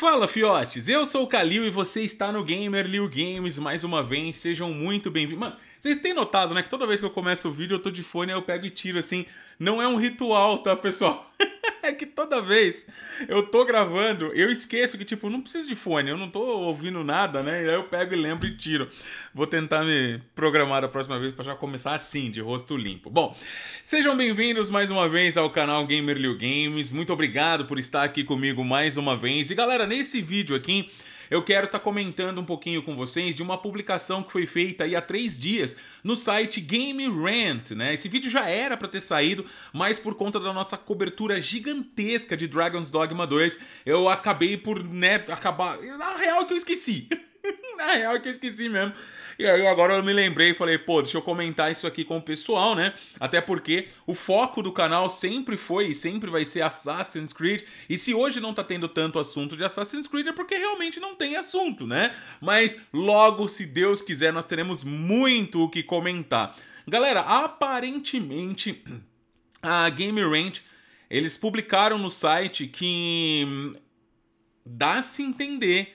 Fala fiotes, eu sou o Kalil e você está no Gamer Liu Games mais uma vez, sejam muito bem-vindos. Mano, vocês têm notado, né, que toda vez que eu começo o vídeo eu tô de fone, aí eu pego e tiro assim. Não é um ritual, tá, pessoal? é que toda vez eu tô gravando, eu esqueço que, tipo, não preciso de fone, eu não tô ouvindo nada, né? E aí eu pego e lembro e tiro. Vou tentar me programar da próxima vez para já começar assim, de rosto limpo. Bom, sejam bem-vindos mais uma vez ao canal Gamer Liu Games. Muito obrigado por estar aqui comigo mais uma vez. E galera, nesse vídeo aqui eu quero estar tá comentando um pouquinho com vocês de uma publicação que foi feita aí há três dias no site Game Rant, né? Esse vídeo já era para ter saído, mas por conta da nossa cobertura gigantesca de Dragon's Dogma 2, eu acabei por, né, acabar. Na real é que eu esqueci. Na real é que eu esqueci mesmo. E aí agora eu me lembrei e falei, pô, deixa eu comentar isso aqui com o pessoal, né? Até porque o foco do canal sempre foi e sempre vai ser Assassin's Creed. E se hoje não tá tendo tanto assunto de Assassin's Creed é porque realmente não tem assunto, né? Mas logo, se Deus quiser, nós teremos muito o que comentar. Galera, aparentemente a Game Range eles publicaram no site que hum, dá-se entender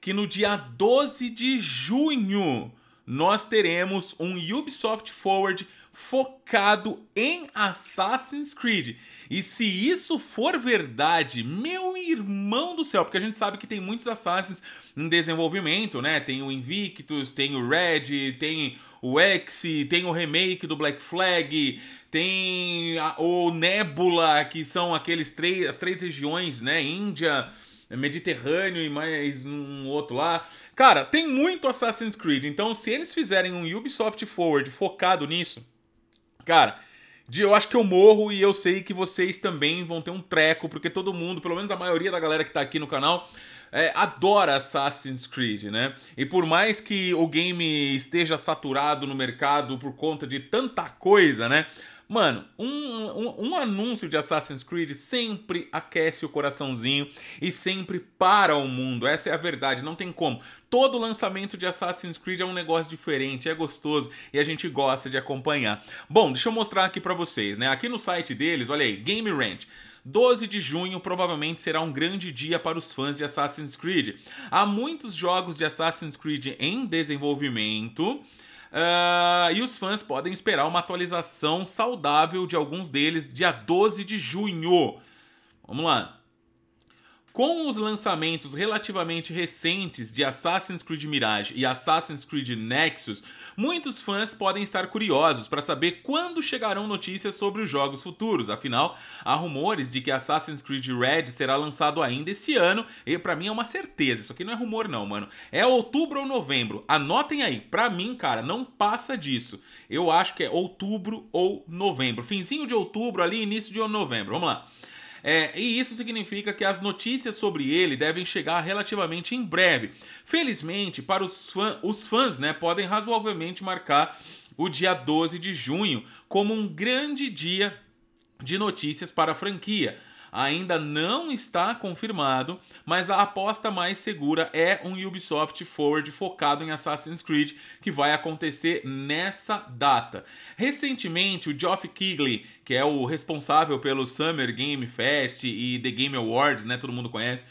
que no dia 12 de junho nós teremos um Ubisoft Forward focado em Assassin's Creed. E se isso for verdade, meu irmão do céu, porque a gente sabe que tem muitos Assassins em desenvolvimento, né? Tem o Invictus, tem o Red, tem o X, tem o remake do Black Flag, tem a, o Nebula, que são aqueles três as três regiões, né? Índia, é Mediterrâneo e mais um outro lá. Cara, tem muito Assassin's Creed, então se eles fizerem um Ubisoft Forward focado nisso, cara, eu acho que eu morro e eu sei que vocês também vão ter um treco, porque todo mundo, pelo menos a maioria da galera que tá aqui no canal, é, adora Assassin's Creed, né? E por mais que o game esteja saturado no mercado por conta de tanta coisa, né? Mano, um, um, um, anúncio de Assassin's Creed sempre aquece o coraçãozinho e sempre para o mundo. Essa é a verdade, não tem como. Todo lançamento de Assassin's Creed é um negócio diferente, é gostoso e a gente gosta de acompanhar. Bom, deixa eu mostrar aqui para vocês, né? Aqui no site deles, olha aí, Game Rant. 12 de junho provavelmente será um grande dia para os fãs de Assassin's Creed. Há muitos jogos de Assassin's Creed em desenvolvimento Uh, e os fãs podem esperar uma atualização saudável de alguns deles dia 12 de junho. Vamos lá. Com os lançamentos relativamente recentes de Assassin's Creed Mirage e Assassin's Creed Nexus, muitos fãs podem estar curiosos para saber quando chegarão notícias sobre os jogos futuros. Afinal, há rumores de que Assassin's Creed Red será lançado ainda esse ano, e para mim é uma certeza. Isso aqui não é rumor não, mano. É outubro ou novembro. Anotem aí. Para mim, cara, não passa disso. Eu acho que é outubro ou novembro. Finzinho de outubro ali, início de novembro. Vamos lá. É, e isso significa que as notícias sobre ele devem chegar relativamente em breve. Felizmente, para os, fã, os fãs, né, podem razoavelmente marcar o dia 12 de junho como um grande dia de notícias para a franquia ainda não está confirmado, mas a aposta mais segura é um Ubisoft Forward focado em Assassin's Creed, que vai acontecer nessa data. Recentemente, o Geoff Keighley, que é o responsável pelo Summer Game Fest e The Game Awards, né, todo mundo conhece,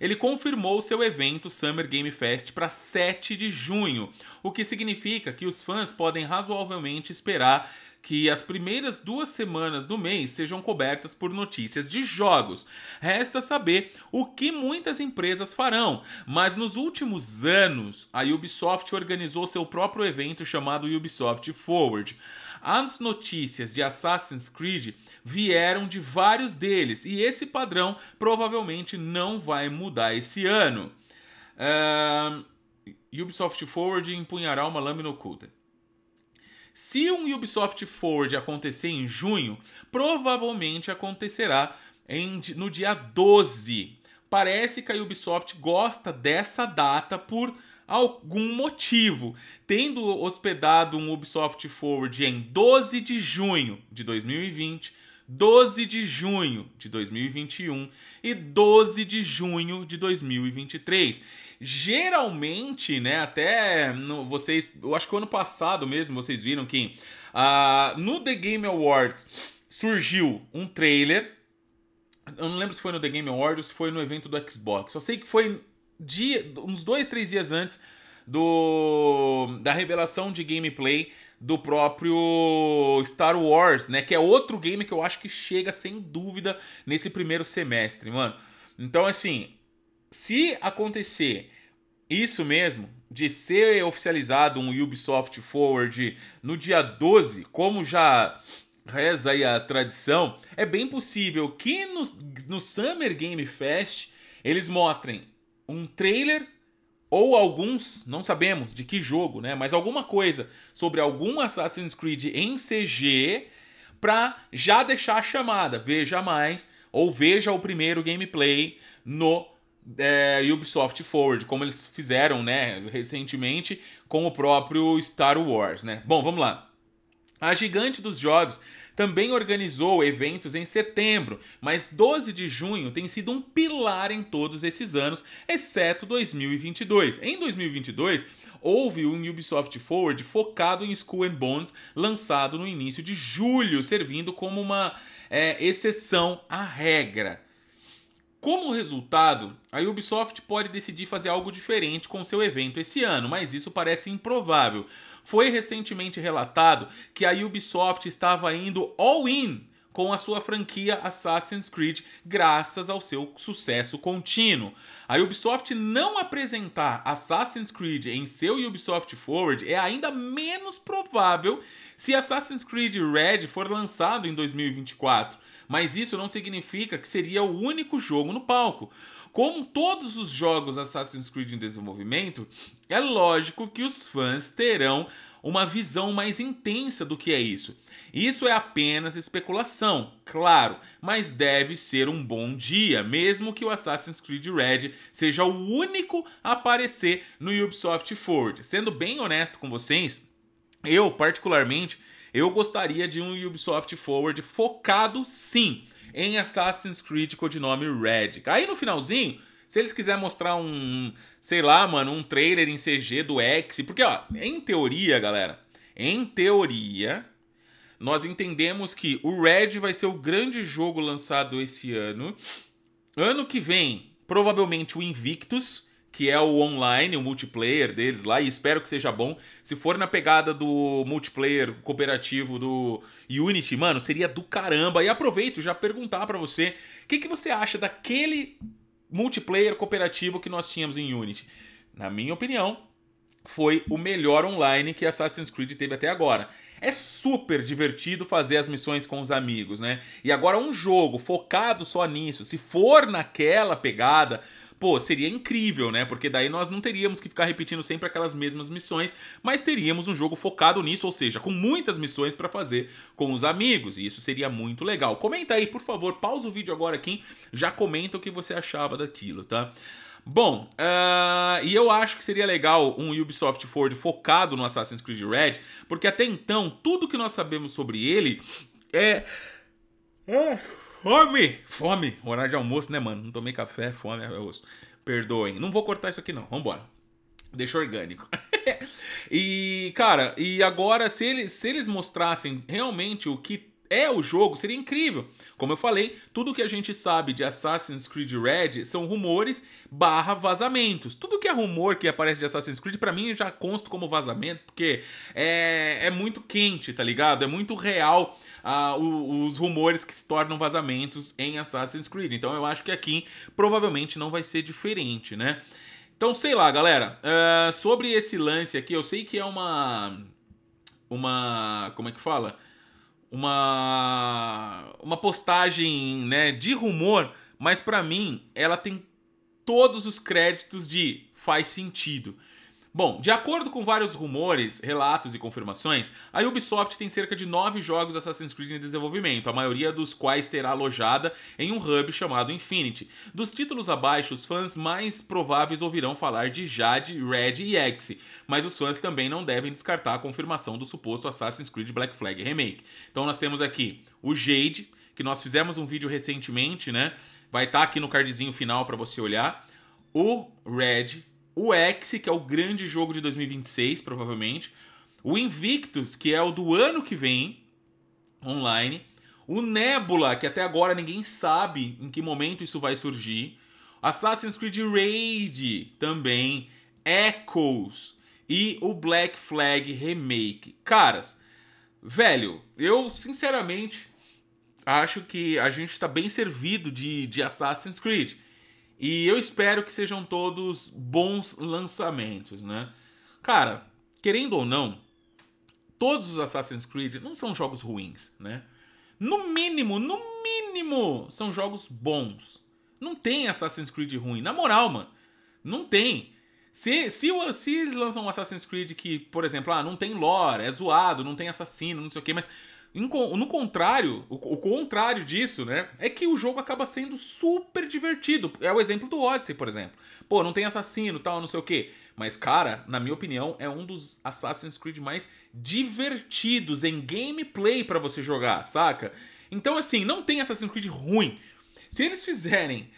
ele confirmou seu evento Summer Game Fest para 7 de junho, o que significa que os fãs podem razoavelmente esperar que as primeiras duas semanas do mês sejam cobertas por notícias de jogos. Resta saber o que muitas empresas farão, mas nos últimos anos a Ubisoft organizou seu próprio evento chamado Ubisoft Forward. As notícias de Assassin's Creed vieram de vários deles e esse padrão provavelmente não vai mudar esse ano. Uh, Ubisoft Forward empunhará uma lâmina oculta. Se um Ubisoft Forward acontecer em junho, provavelmente acontecerá em, no dia 12. Parece que a Ubisoft gosta dessa data por algum motivo, tendo hospedado um Ubisoft Forward em 12 de junho de 2020 12 de junho de 2021 e 12 de junho de 2023. Geralmente, né, até no, vocês, eu acho que ano passado mesmo vocês viram que uh, no The Game Awards surgiu um trailer. Eu não lembro se foi no The Game Awards ou se foi no evento do Xbox. Eu sei que foi dia, uns dois, três dias antes do da revelação de gameplay do próprio Star Wars, né? Que é outro game que eu acho que chega sem dúvida nesse primeiro semestre, mano. Então, assim, se acontecer isso mesmo, de ser oficializado um Ubisoft Forward no dia 12, como já reza aí a tradição, é bem possível que no, no Summer Game Fest eles mostrem um trailer ou alguns, não sabemos de que jogo, né? Mas alguma coisa sobre algum Assassin's Creed em CG para já deixar a chamada. Veja mais ou veja o primeiro gameplay no é, Ubisoft Forward, como eles fizeram, né, recentemente com o próprio Star Wars, né? Bom, vamos lá. A gigante dos jogos também organizou eventos em setembro, mas 12 de junho tem sido um pilar em todos esses anos, exceto 2022. Em 2022, houve um Ubisoft Forward focado em School and Bones, lançado no início de julho, servindo como uma é, exceção à regra. Como resultado, a Ubisoft pode decidir fazer algo diferente com seu evento esse ano, mas isso parece improvável. Foi recentemente relatado que a Ubisoft estava indo all-in com a sua franquia Assassin's Creed, graças ao seu sucesso contínuo. A Ubisoft não apresentar Assassin's Creed em seu Ubisoft Forward é ainda menos provável se Assassin's Creed Red for lançado em 2024, mas isso não significa que seria o único jogo no palco. Como todos os jogos Assassin's Creed em desenvolvimento, é lógico que os fãs terão uma visão mais intensa do que é isso. Isso é apenas especulação, claro, mas deve ser um bom dia, mesmo que o Assassin's Creed Red seja o único a aparecer no Ubisoft Forward. Sendo bem honesto com vocês, eu particularmente eu gostaria de um Ubisoft Forward focado sim em Assassin's Creed codinome Red. Aí no finalzinho, se eles quiserem mostrar um, sei lá, mano, um trailer em CG do X, porque ó, em teoria, galera, em teoria, nós entendemos que o Red vai ser o grande jogo lançado esse ano. Ano que vem, provavelmente o Invictus, que é o online, o multiplayer deles lá, e espero que seja bom. Se for na pegada do multiplayer cooperativo do Unity, mano, seria do caramba. E aproveito já perguntar para você, o que, que você acha daquele multiplayer cooperativo que nós tínhamos em Unity? Na minha opinião, foi o melhor online que Assassin's Creed teve até agora. É super divertido fazer as missões com os amigos, né? E agora um jogo focado só nisso, se for naquela pegada, pô, seria incrível, né? Porque daí nós não teríamos que ficar repetindo sempre aquelas mesmas missões, mas teríamos um jogo focado nisso, ou seja, com muitas missões para fazer com os amigos, e isso seria muito legal. Comenta aí, por favor, pausa o vídeo agora aqui, já comenta o que você achava daquilo, tá? Bom, uh, e eu acho que seria legal um Ubisoft Ford focado no Assassin's Creed Red, porque até então tudo que nós sabemos sobre ele é. é fome! Fome! Horário de almoço, né, mano? Não tomei café, fome, é Perdoem. Não vou cortar isso aqui, não. Vambora. Deixa orgânico. e, cara, e agora, se eles, se eles mostrassem realmente o que é o jogo, seria incrível. Como eu falei, tudo que a gente sabe de Assassin's Creed Red são rumores barra vazamentos. Tudo que é rumor que aparece de Assassin's Creed, para mim, já consta como vazamento, porque é, é muito quente, tá ligado? É muito real ah, os rumores que se tornam vazamentos em Assassin's Creed. Então eu acho que aqui provavelmente não vai ser diferente, né? Então, sei lá, galera. Uh, sobre esse lance aqui, eu sei que é uma. Uma. Como é que fala? uma uma postagem, né, de rumor, mas para mim ela tem todos os créditos de faz sentido. Bom, de acordo com vários rumores, relatos e confirmações, a Ubisoft tem cerca de nove jogos Assassin's Creed em desenvolvimento, a maioria dos quais será alojada em um hub chamado Infinity. Dos títulos abaixo, os fãs mais prováveis ouvirão falar de Jade, Red e X, mas os fãs também não devem descartar a confirmação do suposto Assassin's Creed Black Flag Remake. Então nós temos aqui o Jade, que nós fizemos um vídeo recentemente, né? Vai estar tá aqui no cardzinho final para você olhar. O Red, o X, que é o grande jogo de 2026, provavelmente, o Invictus, que é o do ano que vem, online, o Nebula, que até agora ninguém sabe em que momento isso vai surgir, Assassin's Creed Raid também, Echoes e o Black Flag Remake. Caras, velho, eu sinceramente acho que a gente está bem servido de, de Assassin's Creed. E eu espero que sejam todos bons lançamentos, né? Cara, querendo ou não, todos os Assassin's Creed não são jogos ruins, né? No mínimo, no mínimo, são jogos bons. Não tem Assassin's Creed ruim. Na moral, mano, não tem. Se, se, se eles lançam um Assassin's Creed que, por exemplo, ah, não tem lore, é zoado, não tem assassino, não sei o quê, mas no contrário, o contrário disso, né? É que o jogo acaba sendo super divertido. É o exemplo do Odyssey, por exemplo. Pô, não tem assassino tal, não sei o quê. Mas, cara, na minha opinião, é um dos Assassin's Creed mais divertidos em gameplay para você jogar, saca? Então, assim, não tem Assassin's Creed ruim. Se eles fizerem.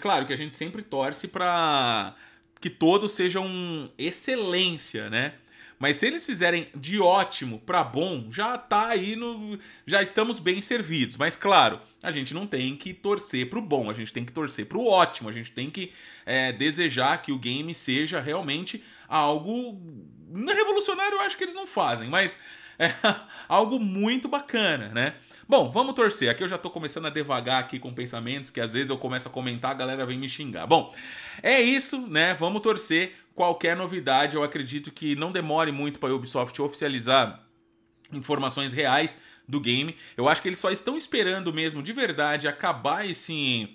Claro que a gente sempre torce pra que todos sejam excelência, né? Mas se eles fizerem de ótimo para bom, já tá aí no. Já estamos bem servidos. Mas claro, a gente não tem que torcer pro bom, a gente tem que torcer pro ótimo, a gente tem que é, desejar que o game seja realmente algo. Revolucionário eu acho que eles não fazem, mas é algo muito bacana, né? Bom, vamos torcer. Aqui eu já tô começando a devagar aqui com pensamentos, que às vezes eu começo a comentar, a galera vem me xingar. Bom, é isso, né? Vamos torcer. Qualquer novidade, eu acredito que não demore muito para a Ubisoft oficializar informações reais do game. Eu acho que eles só estão esperando mesmo, de verdade, acabar esse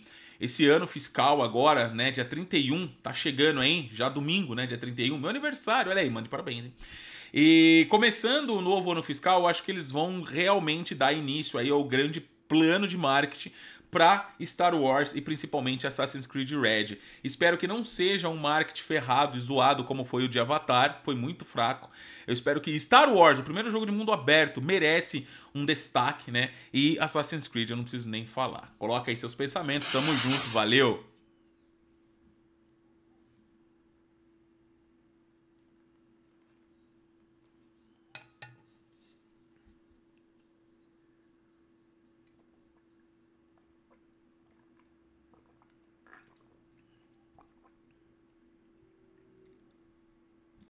esse ano fiscal agora, né, dia 31, tá chegando, hein? Já domingo, né, dia 31, meu aniversário. Olha aí, manda de parabéns, hein? E começando o novo ano fiscal, eu acho que eles vão realmente dar início aí ao grande plano de marketing para Star Wars e principalmente Assassin's Creed Red. Espero que não seja um marketing ferrado e zoado como foi o de Avatar, foi muito fraco. Eu espero que Star Wars, o primeiro jogo de mundo aberto, merece um destaque, né? E Assassin's Creed eu não preciso nem falar. Coloca aí seus pensamentos, tamo junto, valeu!